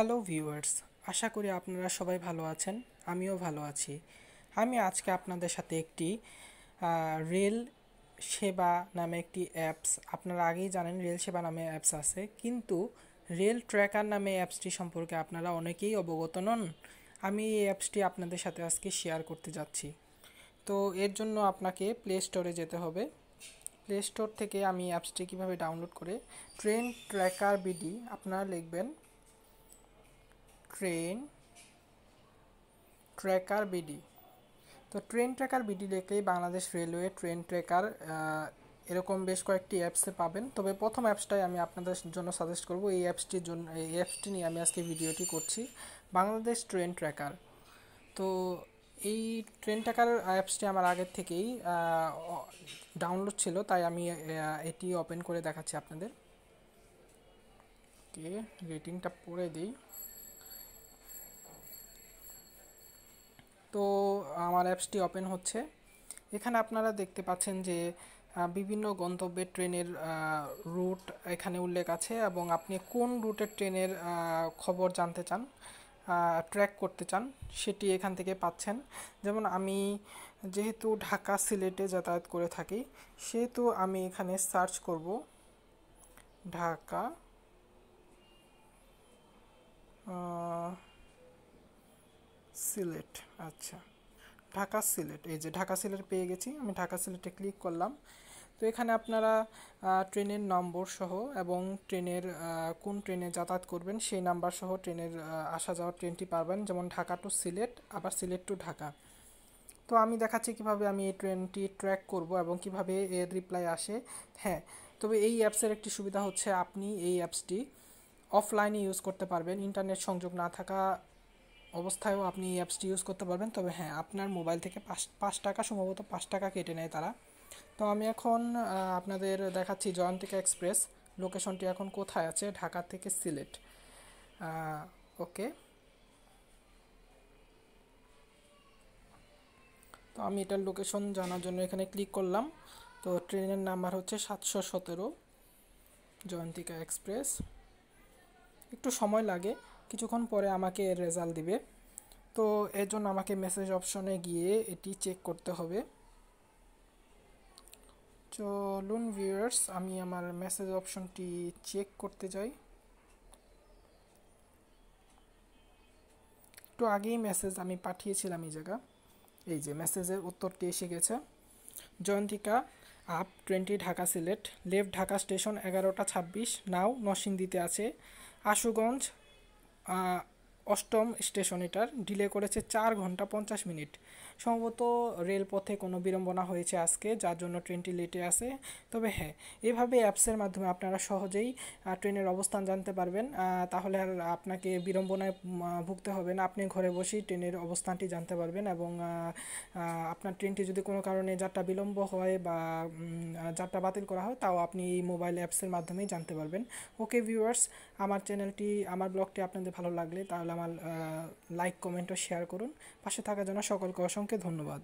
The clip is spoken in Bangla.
হ্যালো ভিউয়ার্স আশা করি আপনারা সবাই ভালো আছেন আমিও ভালো আছি আমি আজকে আপনাদের সাথে একটি রেল সেবা নামে একটি অ্যাপস আপনারা আগেই জানেন রেল সেবা নামে অ্যাপস আছে কিন্তু রেল ট্র্যাকার নামে অ্যাপসটি সম্পর্কে আপনারা অনেকেই অবগত নন আমি এই অ্যাপসটি আপনাদের সাথে আজকে শেয়ার করতে যাচ্ছি তো এর জন্য আপনাকে প্লে স্টোরে যেতে হবে প্লে স্টোর থেকে আমি অ্যাপসটি কীভাবে ডাউনলোড করে ট্রেন ট্র্যাকার বিডি আপনারা লিখবেন ট্রেন ট্র্যাকার বিডি তো ট্রেন ট্র্যাকার বিডি লিখলেই বাংলাদেশ রেলওয়ে ট্রেন ট্র্যাকার এরকম বেশ কয়েকটি অ্যাপসে পাবেন তবে প্রথম অ্যাপসটাই আমি আপনাদের জন্য সাজেস্ট করব এই অ্যাপসটির জন্য এই অ্যাপসটি নিয়ে আমি আজকে ভিডিওটি করছি বাংলাদেশ ট্রেন ট্র্যাকার তো এই ট্রেন ট্র্যাকার অ্যাপসটি আমার আগের থেকেই ডাউনলোড ছিল তাই আমি এটি ওপেন করে দেখাচ্ছি আপনাদের ওকে রেটিংটা পড়ে দিই আমার অ্যাপসটি ওপেন হচ্ছে এখানে আপনারা দেখতে পাচ্ছেন যে বিভিন্ন গন্তব্যে ট্রেনের রুট এখানে উল্লেখ আছে এবং আপনি কোন রুটের ট্রেনের খবর জানতে চান ট্র্যাক করতে চান সেটি এখান থেকে পাচ্ছেন যেমন আমি যেহেতু ঢাকা সিলেটে যাতায়াত করে থাকি সেহেতু আমি এখানে সার্চ করব ঢাকা সিলেট আচ্ছা ঢাকা সিলেট এই যে ঢাকা সিলেট পেয়ে গেছি আমি ঢাকা সিলেটে ক্লিক করলাম তো এখানে আপনারা ট্রেনের নম্বর সহ এবং ট্রেনের কোন ট্রেনে যাতায়াত করবেন সেই নাম্বার সহ ট্রেনের আসা যাওয়ার ট্রেনটি পাবেন যেমন ঢাকা টু সিলেট আবার সিলেট টু ঢাকা তো আমি দেখাচ্ছি কিভাবে আমি এই ট্রেনটি ট্র্যাক করব এবং কিভাবে এর রিপ্লাই আসে হ্যাঁ তবে এই অ্যাপসের একটি সুবিধা হচ্ছে আপনি এই অ্যাপসটি অফলাইনে ইউজ করতে পারবেন ইন্টারনেট সংযোগ না থাকা অবস্থায়ও আপনি এই অ্যাপসটি ইউজ করতে পারবেন তবে হ্যাঁ আপনার মোবাইল থেকে পাঁচ পাঁচ টাকা সম্ভবত পাঁচ টাকা কেটে নেয় তারা তো আমি এখন আপনাদের দেখাচ্ছি জয়ন্তিকা এক্সপ্রেস লোকেশনটি এখন কোথায় আছে ঢাকা থেকে সিলেট ওকে তো আমি এটার লোকেশন জানার জন্য এখানে ক্লিক করলাম তো ট্রেনের নাম্বার হচ্ছে সাতশো সতেরো জয়ন্তিকা এক্সপ্রেস একটু সময় লাগে কিছুক্ষণ পরে আমাকে এর রেজাল্ট দিবে তো এর জন্য আমাকে মেসেজ অপশনে গিয়ে এটি চেক করতে হবে চলুন ভিউয়ার্স আমি আমার মেসেজ অপশনটি চেক করতে যাই একটু আগেই মেসেজ আমি পাঠিয়েছিলাম এই জায়গা এই যে মেসেজের উত্তরটি এসে গেছে Jayantika up twenty Dhaka Sylhet left Dhaka station এগারোটা ছাব্বিশ নাও নরসিংদীতে আছে আশুগঞ্জ uh, অষ্টম স্টেশন এটার ডিলে করেছে চার ঘন্টা পঞ্চাশ মিনিট সম্ভবত রেলপথে কোনো বিড়ম্বনা হয়েছে আজকে যার জন্য ট্রেনটি লেটে আছে তবে হ্যাঁ এভাবে অ্যাপসের মাধ্যমে আপনারা সহজেই ট্রেনের অবস্থান জানতে পারবেন তাহলে আর আপনাকে বিড়ম্বনায় ভুগতে হবে না আপনি ঘরে বসেই ট্রেনের অবস্থানটি জানতে পারবেন এবং আপনার ট্রেনটি যদি কোনো কারণে যাত্রা বিলম্ব হয় বা যাত্রা বাতিল করা হয় তাও আপনি এই মোবাইল অ্যাপসের মাধ্যমেই জানতে পারবেন ওকে ভিউয়ার্স আমার চ্যানেলটি আমার ব্লগটি আপনাদের ভালো লাগলে তাহলে আমার লাইক কমেন্ট ও শেয়ার করুন পাশে থাকার জন্য সকলকে অসংখ্য ধন্যবাদ